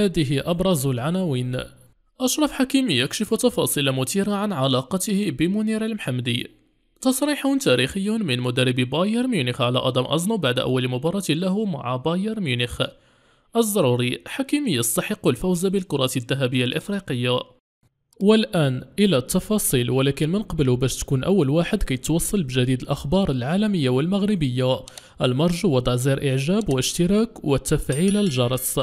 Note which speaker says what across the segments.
Speaker 1: هذه أبرز العناوين أشرف حكيمي يكشف تفاصيل مثيرة عن علاقته بمنير المحمدي تصريح تاريخي من مدرب باير ميونخ على أدم أزنو بعد أول مباراة له مع باير ميونخ الضروري حكيمي يستحق الفوز بالكرة الذهبية الإفريقية والآن إلى التفاصيل ولكن من قبل باش تكون أول واحد كي توصل بجديد الأخبار العالمية والمغربية المرجو وضع زر إعجاب واشتراك وتفعيل الجرس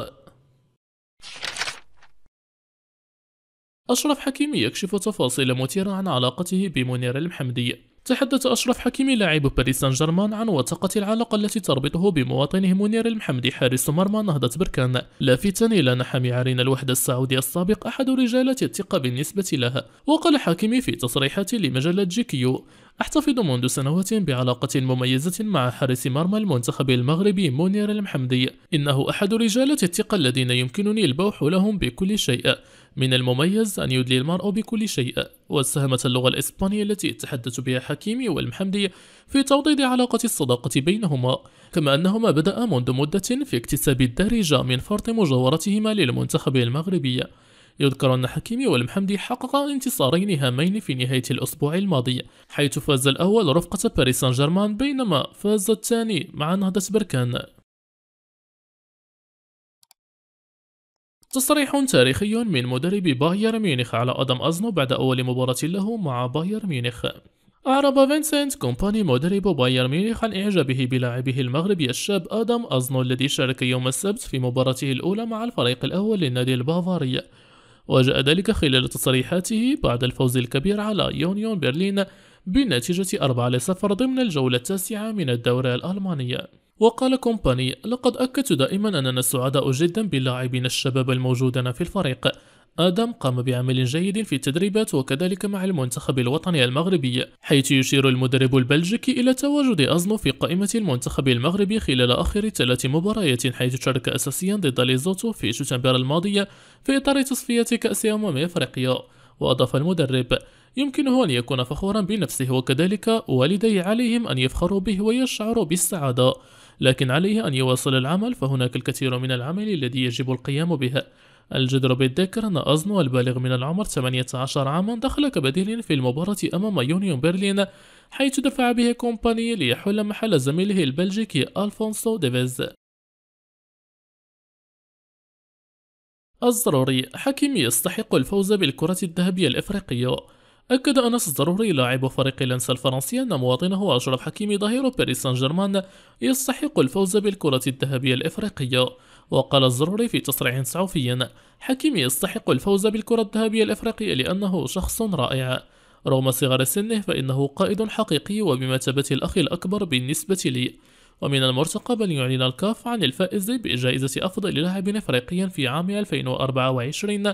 Speaker 1: أشرف حكيمي يكشف تفاصيل مثيرة عن علاقته بمنير المحمدي تحدث أشرف حكيمي لاعب باريس سان جيرمان عن وثقة العلاقة التي تربطه بمواطنه منير المحمدي حارس مرمى نهضة بركان لافتا إلى أن حامي عرين الوحدة السعودية السابق أحد رجالات الثقة بالنسبة لها وقال حكيمي في تصريحات لمجلة جي كيو احتفظ منذ سنوات بعلاقة مميزة مع حارس مرمى المنتخب المغربي مونير المحمدي إنه أحد رجالة الثقة الذين يمكنني البوح لهم بكل شيء من المميز أن يدلي المرء بكل شيء وساهمت اللغة الإسبانية التي يتحدث بها حكيمي والمحمدي في توضيد علاقة الصداقة بينهما كما أنهما بدأ منذ مدة في اكتساب الدارجة من فرط مجاورتهما للمنتخب المغربي يذكر أن حكيمي والمحمدي حققا انتصارين هامين في نهاية الأسبوع الماضي حيث فاز الأول رفقة باريس سان جيرمان بينما فاز الثاني مع نهضة بركان تصريح تاريخي من مدرب بايرن ميونخ على أدم أزنو بعد أول مباراة له مع بايرن ميونخ أعرب فينسنت كومباني مدرب بايرن ميونخ عن إعجابه بلاعبه المغربي الشاب آدم أزنو الذي شارك يوم السبت في مباراته الأولى مع الفريق الأول للنادي البافاري وجاء ذلك خلال تصريحاته بعد الفوز الكبير على يونيون برلين بنتيجة 4 لصفر ضمن الجولة التاسعة من الدورة الألمانية وقال كومباني لقد أكدت دائما أننا سعداء جدا باللاعبين الشباب الموجودين في الفريق آدم قام بعمل جيد في التدريبات وكذلك مع المنتخب الوطني المغربي حيث يشير المدرب البلجيكي إلى تواجد أزنو في قائمة المنتخب المغربي خلال آخر ثلاث مباريات حيث شارك أساسيا ضد ليزوتو في شتنبر الماضية في إطار تصفية كأس أمم أفريقيا وأضاف المدرب يمكنه أن يكون فخورا بنفسه وكذلك والديه عليهم أن يفخروا به ويشعروا بالسعادة لكن عليه أن يواصل العمل فهناك الكثير من العمل الذي يجب القيام به الجدر بالذكر أن أزنو البالغ من العمر 18 عاما دخل كبديل في المباراة أمام يونيون برلين حيث دفع به كومباني ليحل محل زميله البلجيكي ألفونسو ديفيز الضروري حكيم يستحق الفوز بالكرة الذهبية الإفريقية أكد أنس الضروري لاعب فريق لانس الفرنسي أن مواطنه أشرف حكيمي ظهير باريس سان جيرمان يستحق الفوز بالكرة الذهبية الإفريقية وقال الزروري في تصريح صحفي حكيمي يستحق الفوز بالكرة الذهبية الإفريقية لأنه شخص رائع رغم صغر سنه فإنه قائد حقيقي وبمثابة الأخ الأكبر بالنسبة لي ومن المرتقب أن يعلن الكاف عن الفائز بجائزة أفضل لاعب إفريقي في عام 2024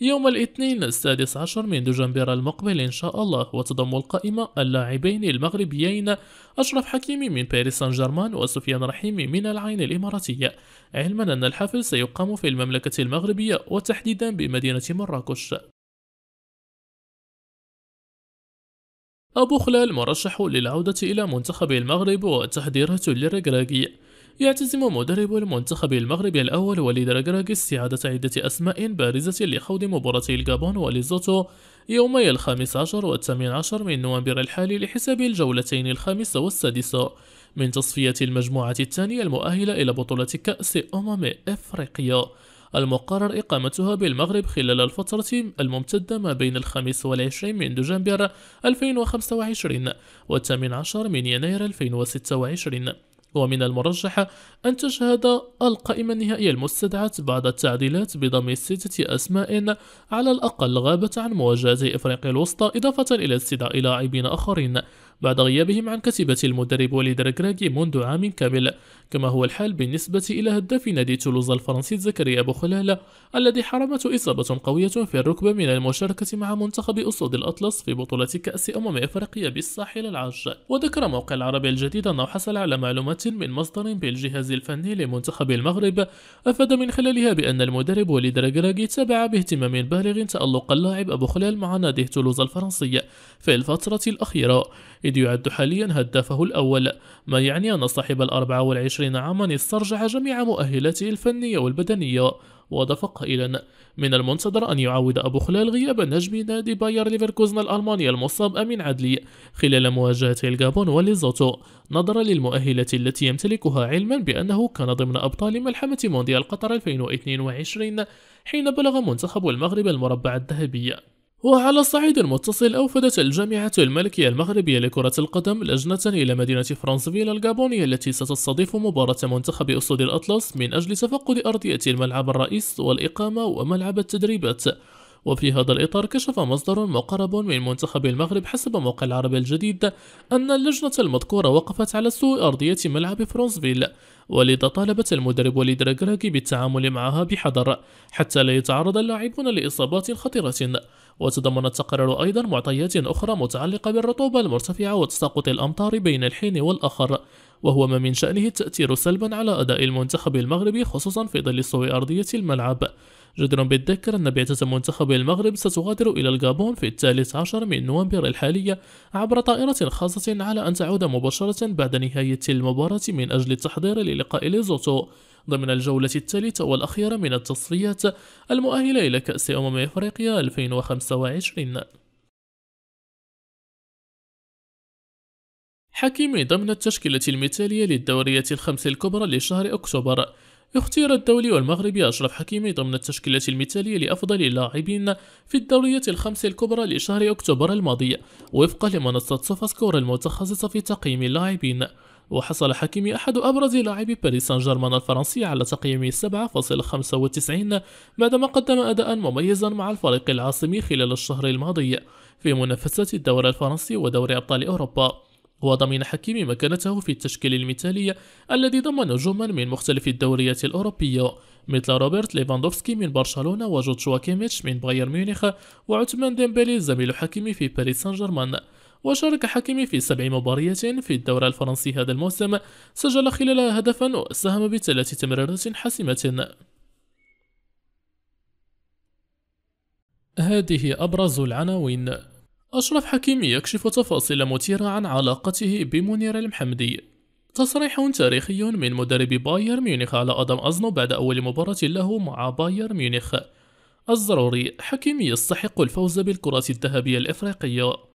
Speaker 1: يوم الاثنين السادس عشر من دجنبر المقبل إن شاء الله وتضم القائمة اللاعبين المغربيين أشرف حكيمي من باريس سان جيرمان وسفيان رحيمي من العين الإماراتية علما أن الحفل سيقام في المملكة المغربية وتحديدا بمدينة مراكش أبو خلال مرشح للعودة إلى منتخب المغرب وتحضيرات للرجراجي يعتزم مدرب المنتخب المغربي الأول وليد رجراج استعادة عدة أسماء بارزة لخوض مباراتي الجابون وليزوتو يومي الخامس عشر والثامن عشر من نوفمبر الحالي لحساب الجولتين الخامسة والسادسة من تصفية المجموعة الثانية المؤهلة إلى بطولة كأس أمم إفريقيا المقرر إقامتها بالمغرب خلال الفترة الممتدة ما بين الخامس والعشرين من دجنبر 2025 والثامن عشر من يناير 2026 ومن المرجح أن تشهد القائمة النهائية المستدعة بعض التعديلات بضم ستة أسماء على الأقل غابت عن مواجهة إفريقيا الوسطى إضافة إلى استدعاء لاعبين آخرين بعد غيابهم عن كتيبة المدرب وليد ركراكي منذ عام كامل كما هو الحال بالنسبة إلى هداف نادي تولوز الفرنسي زكريا أبو خلال الذي حرمته إصابة قوية في الركبة من المشاركة مع منتخب أسود الأطلس في بطولة كأس أمم إفريقيا بالساحل العاج وذكر موقع العربي الجديد أنه حصل على معلومات من مصدر بالجهاز الفني لمنتخب المغرب أفاد من خلالها بأن المدرب وليد ركراكي تابع باهتمام بالغ تألق اللاعب أبو خلال مع نادي تولوز الفرنسي في الفترة الأخيرة إذ يعد حاليا هدافه الأول ما يعني أن صاحب الأربعة والعشرين عاما استرجع جميع مؤهلاته الفنية والبدنية وأضاف قائلا من المنتظر أن يعوض أبو خلال غياب نجم نادي باير ليفركوزن الألماني المصاب أمين عدلي خلال مواجهة الجابون وليزوتو نظرا للمؤهلات التي يمتلكها علما بأنه كان ضمن أبطال ملحمة مونديال قطر 2022 حين بلغ منتخب المغرب المربع الذهبي وعلى الصعيد المتصل أوفدت الجامعة الملكية المغربية لكرة القدم لجنة إلى مدينة فرانسفيل الجابونية التي ستستضيف مباراة منتخب أسود الأطلس من أجل تفقد أرضية الملعب الرئيس والإقامة وملعب التدريبات وفي هذا الإطار كشف مصدر مقرب من منتخب المغرب حسب موقع العرب الجديد أن اللجنة المذكورة وقفت على سوء أرضية ملعب فرونسفيل ولذا طالبت المدرب وليد راكراكي بالتعامل معها بحذر حتى لا يتعرض اللاعبون لإصابات خطيرة وتضمن التقرير أيضا معطيات أخرى متعلقة بالرطوبة المرتفعة وتساقط الأمطار بين الحين والآخر وهو ما من شأنه التأثير سلبا على أداء المنتخب المغربي خصوصا في ظل سوء أرضية الملعب جدرا بالذكر أن بعثة منتخب المغرب ستغادر إلى الغابون في الثالث عشر من نوفمبر الحالية عبر طائرة خاصة على أن تعود مباشرة بعد نهاية المباراة من أجل التحضير للقاء ليزوتو ضمن الجولة الثالثة والأخيرة من التصفيات المؤهلة إلى كأس أمم إفريقيا 2025 حكيم ضمن التشكيلة المثالية للدورية الخمسة الكبرى لشهر أكتوبر اختير الدولي والمغربي أشرف حكيمي ضمن التشكيلة المثالية لأفضل اللاعبين في الدورية الخمسة الكبرى لشهر أكتوبر الماضي وفقا لمنصة سوفاسكور المتخصصة في تقييم اللاعبين وحصل حكيمي أحد أبرز لاعبي باريس سان جيرمان الفرنسي على تقييم 7.95 بعدما قدم أداء مميزا مع الفريق العاصمي خلال الشهر الماضي في منافسات الدوري الفرنسي ودوري أبطال أوروبا وضمن حكيمي مكانته في التشكيل المثالي الذي ضم نجوما من مختلف الدوريات الأوروبية مثل روبرت ليفاندوفسكي من برشلونة وجوتشوا كيميتش من بايرن ميونخ وعثمان ديمبلي زميل حكيمي في باريس سان جيرمان وشارك حكيمي في سبع مباريات في الدوري الفرنسي هذا الموسم سجل خلالها هدفا وساهم بثلاث تمريرات حاسمة هذه أبرز العناوين أشرف حكيمي يكشف تفاصيل مثيرة عن علاقته بمنير المحمدي تصريح تاريخي من مدرب باير ميونخ على أدم أزنو بعد أول مباراة له مع باير ميونخ الضروري حكيمي يستحق الفوز بالكرة الذهبية الإفريقية